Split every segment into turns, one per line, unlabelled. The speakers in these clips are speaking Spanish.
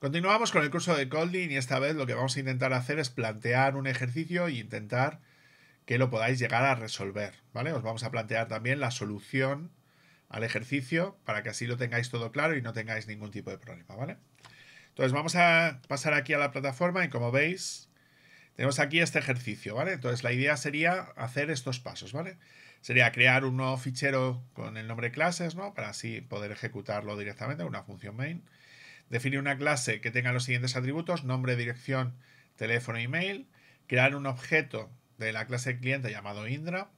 Continuamos con el curso de Colding y esta vez lo que vamos a intentar hacer es plantear un ejercicio e intentar que lo podáis llegar a resolver, ¿vale? Os vamos a plantear también la solución al ejercicio para que así lo tengáis todo claro y no tengáis ningún tipo de problema, ¿vale? Entonces vamos a pasar aquí a la plataforma y como veis tenemos aquí este ejercicio, ¿vale? Entonces la idea sería hacer estos pasos, ¿vale? Sería crear un nuevo fichero con el nombre clases, ¿no? Para así poder ejecutarlo directamente, una función main Definir una clase que tenga los siguientes atributos, nombre, dirección, teléfono, email. Crear un objeto de la clase cliente llamado Indra.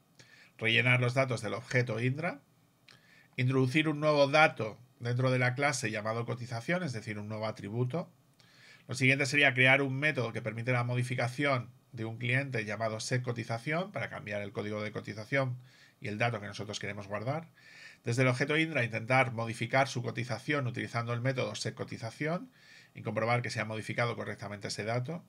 Rellenar los datos del objeto Indra. Introducir un nuevo dato dentro de la clase llamado cotización, es decir, un nuevo atributo. Lo siguiente sería crear un método que permite la modificación de un cliente llamado cotización para cambiar el código de cotización y el dato que nosotros queremos guardar. Desde el objeto Indra intentar modificar su cotización utilizando el método cotización y comprobar que se ha modificado correctamente ese dato.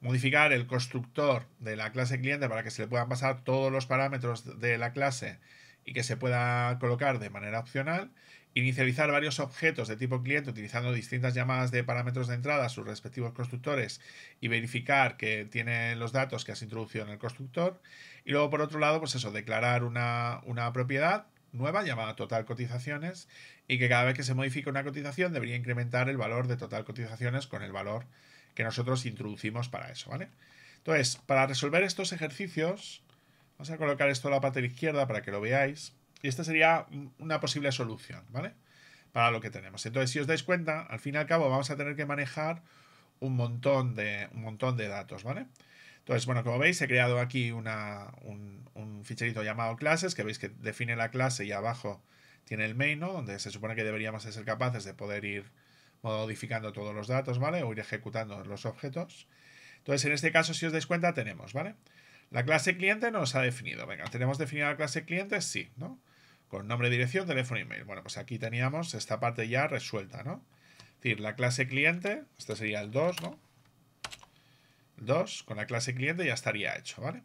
Modificar el constructor de la clase cliente para que se le puedan pasar todos los parámetros de la clase y que se pueda colocar de manera opcional inicializar varios objetos de tipo cliente utilizando distintas llamadas de parámetros de entrada a sus respectivos constructores y verificar que tiene los datos que has introducido en el constructor. Y luego, por otro lado, pues eso, declarar una, propiedad nueva llamada total cotizaciones y que cada vez que se modifica una cotización debería incrementar el valor de total cotizaciones con el valor que nosotros introducimos para eso, ¿vale? Entonces, para resolver estos ejercicios, vamos a colocar esto a la parte de izquierda para que lo veáis. Y esta sería una posible solución, ¿vale? Para lo que tenemos. Entonces, si os dais cuenta, al fin y al cabo vamos a tener que manejar un montón de, un montón de datos, ¿vale? Entonces, bueno, como veis, he creado aquí un, un, ficherito llamado clases, que veis que define la clase y abajo tiene el main, ¿no? Donde se supone que deberíamos ser capaces de poder ir modificando todos los datos, ¿vale? O ir ejecutando los objetos. Entonces, en este caso, si os dais cuenta, tenemos, ¿vale? La clase cliente nos ha definido. Venga, ¿tenemos definida la clase cliente? Sí, ¿no? con nombre, dirección, teléfono y email. Bueno, pues aquí teníamos esta parte ya resuelta, ¿no? Es decir, la clase cliente, este sería el 2, ¿no? 2, con la clase cliente ya estaría hecho, ¿vale?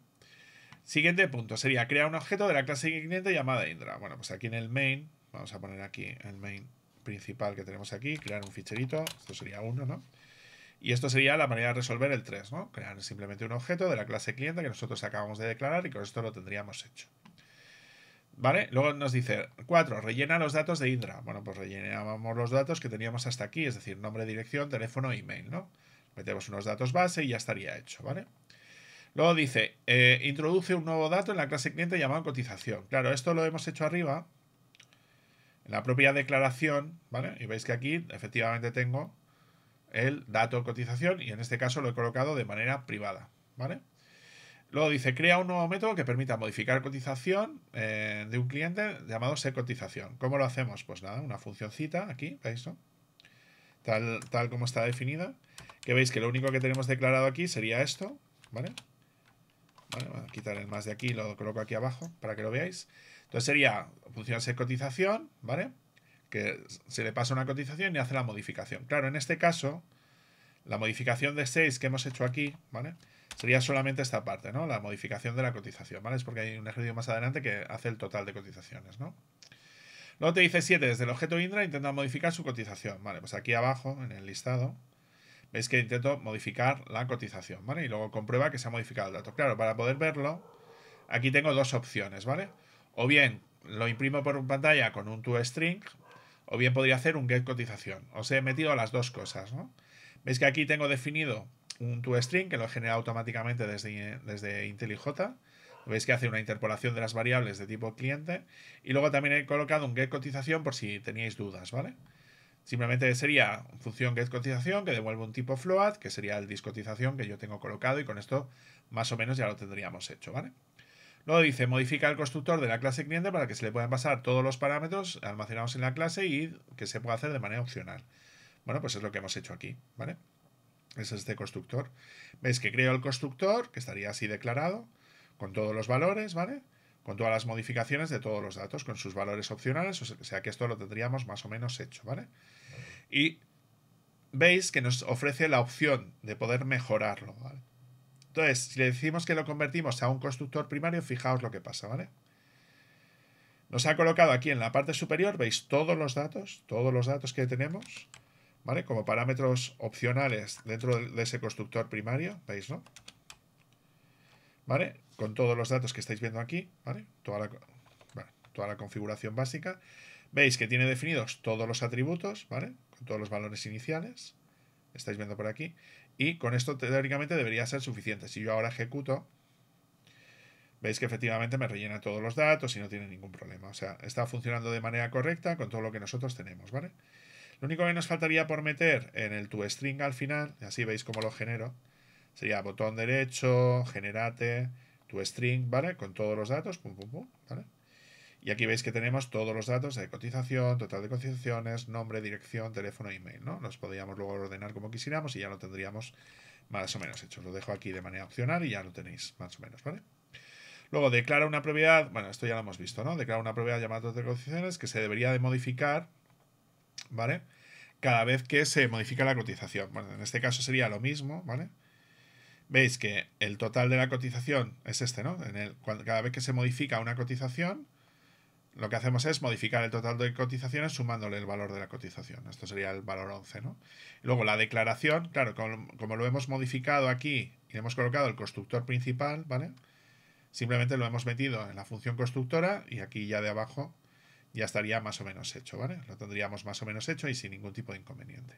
Siguiente punto sería crear un objeto de la clase cliente llamada Indra. Bueno, pues aquí en el main, vamos a poner aquí el main principal que tenemos aquí, crear un ficherito, esto sería 1, ¿no? Y esto sería la manera de resolver el 3, ¿no? Crear simplemente un objeto de la clase cliente que nosotros acabamos de declarar y con esto lo tendríamos hecho. ¿Vale? Luego nos dice 4. Rellena los datos de Indra. Bueno, pues rellenábamos los datos que teníamos hasta aquí, es decir, nombre, dirección, teléfono, email, ¿no? Metemos unos datos base y ya estaría hecho, ¿vale? Luego dice, eh, introduce un nuevo dato en la clase cliente llamado cotización. Claro, esto lo hemos hecho arriba, en la propia declaración, ¿vale? Y veis que aquí efectivamente tengo el dato cotización y en este caso lo he colocado de manera privada, ¿vale? Luego dice, crea un nuevo método que permita modificar cotización eh, de un cliente llamado secotización. ¿Cómo lo hacemos? Pues nada, una cita aquí, ¿veis? Tal, tal como está definida. Que veis que lo único que tenemos declarado aquí sería esto, ¿vale? voy a quitar el más de aquí, lo coloco aquí abajo para que lo veáis. Entonces sería función secotización, ¿vale? Que se le pasa una cotización y hace la modificación. Claro, en este caso, la modificación de 6 que hemos hecho aquí, ¿vale? Sería solamente esta parte, ¿no? La modificación de la cotización, ¿vale? Es porque hay un ejercicio más adelante que hace el total de cotizaciones, ¿no? Luego te dice 7, desde el objeto Indra intenta modificar su cotización. Vale, pues aquí abajo, en el listado, veis que intento modificar la cotización, ¿vale? Y luego comprueba que se ha modificado el dato. Claro, para poder verlo, aquí tengo dos opciones, ¿vale? O bien lo imprimo por pantalla con un toString, o bien podría hacer un get cotización. Os he metido las dos cosas, ¿no? Veis que aquí tengo definido un toString que lo genera automáticamente desde, desde IntelliJ. Veis que hace una interpolación de las variables de tipo cliente. Y luego también he colocado un getCotización por si teníais dudas, ¿vale? Simplemente sería función getCotización que devuelve un tipo float, que sería el discotización que yo tengo colocado y con esto más o menos ya lo tendríamos hecho, ¿vale? Luego dice, modifica el constructor de la clase cliente para que se le puedan pasar todos los parámetros almacenados en la clase y que se pueda hacer de manera opcional. Bueno, pues es lo que hemos hecho aquí, ¿vale? es este constructor. Veis que creo el constructor, que estaría así declarado, con todos los valores, ¿vale? Con todas las modificaciones de todos los datos, con sus valores opcionales, o sea que esto lo tendríamos más o menos hecho, ¿vale? Y veis que nos ofrece la opción de poder mejorarlo, ¿vale? Entonces, si le decimos que lo convertimos a un constructor primario, fijaos lo que pasa, ¿vale? Nos ha colocado aquí en la parte superior, veis todos los datos, todos los datos que tenemos, como parámetros opcionales dentro de ese constructor primario, ¿veis, no? ¿Vale? Con todos los datos que estáis viendo aquí, ¿vale? Toda la, toda la configuración básica. Veis que tiene definidos todos los atributos, ¿vale? Con todos los valores iniciales, estáis viendo por aquí. Y con esto teóricamente debería ser suficiente. Si yo ahora ejecuto, veis que efectivamente me rellena todos los datos y no tiene ningún problema. O sea, está funcionando de manera correcta con todo lo que nosotros tenemos, ¿vale? Lo único que nos faltaría por meter en el toString al final, y así veis cómo lo genero, sería botón derecho, generate, toString, ¿vale? Con todos los datos, pum, pum, pum, ¿vale? Y aquí veis que tenemos todos los datos de cotización, total de cotizaciones, nombre, dirección, teléfono, email, ¿no? Los podríamos luego ordenar como quisiéramos y ya lo tendríamos más o menos hecho. Lo dejo aquí de manera opcional y ya lo tenéis más o menos, ¿vale? Luego declara una propiedad, bueno, esto ya lo hemos visto, ¿no? Declara una propiedad llamada total de cotizaciones que se debería de modificar ¿vale? Cada vez que se modifica la cotización. Bueno, en este caso sería lo mismo, ¿vale? Veis que el total de la cotización es este, ¿no? En el, cada vez que se modifica una cotización, lo que hacemos es modificar el total de cotizaciones sumándole el valor de la cotización. Esto sería el valor 11, ¿no? Luego la declaración, claro, como, lo hemos modificado aquí y hemos colocado el constructor principal, ¿vale? Simplemente lo hemos metido en la función constructora y aquí ya de abajo ya estaría más o menos hecho, ¿vale? Lo tendríamos más o menos hecho y sin ningún tipo de inconveniente.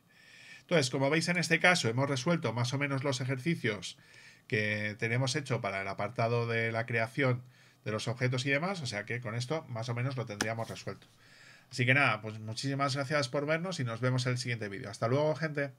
Entonces, como veis en este caso, hemos resuelto más o menos los ejercicios que tenemos hecho para el apartado de la creación de los objetos y demás, o sea que con esto más o menos lo tendríamos resuelto. Así que nada, pues muchísimas gracias por vernos y nos vemos en el siguiente vídeo. Hasta luego, gente.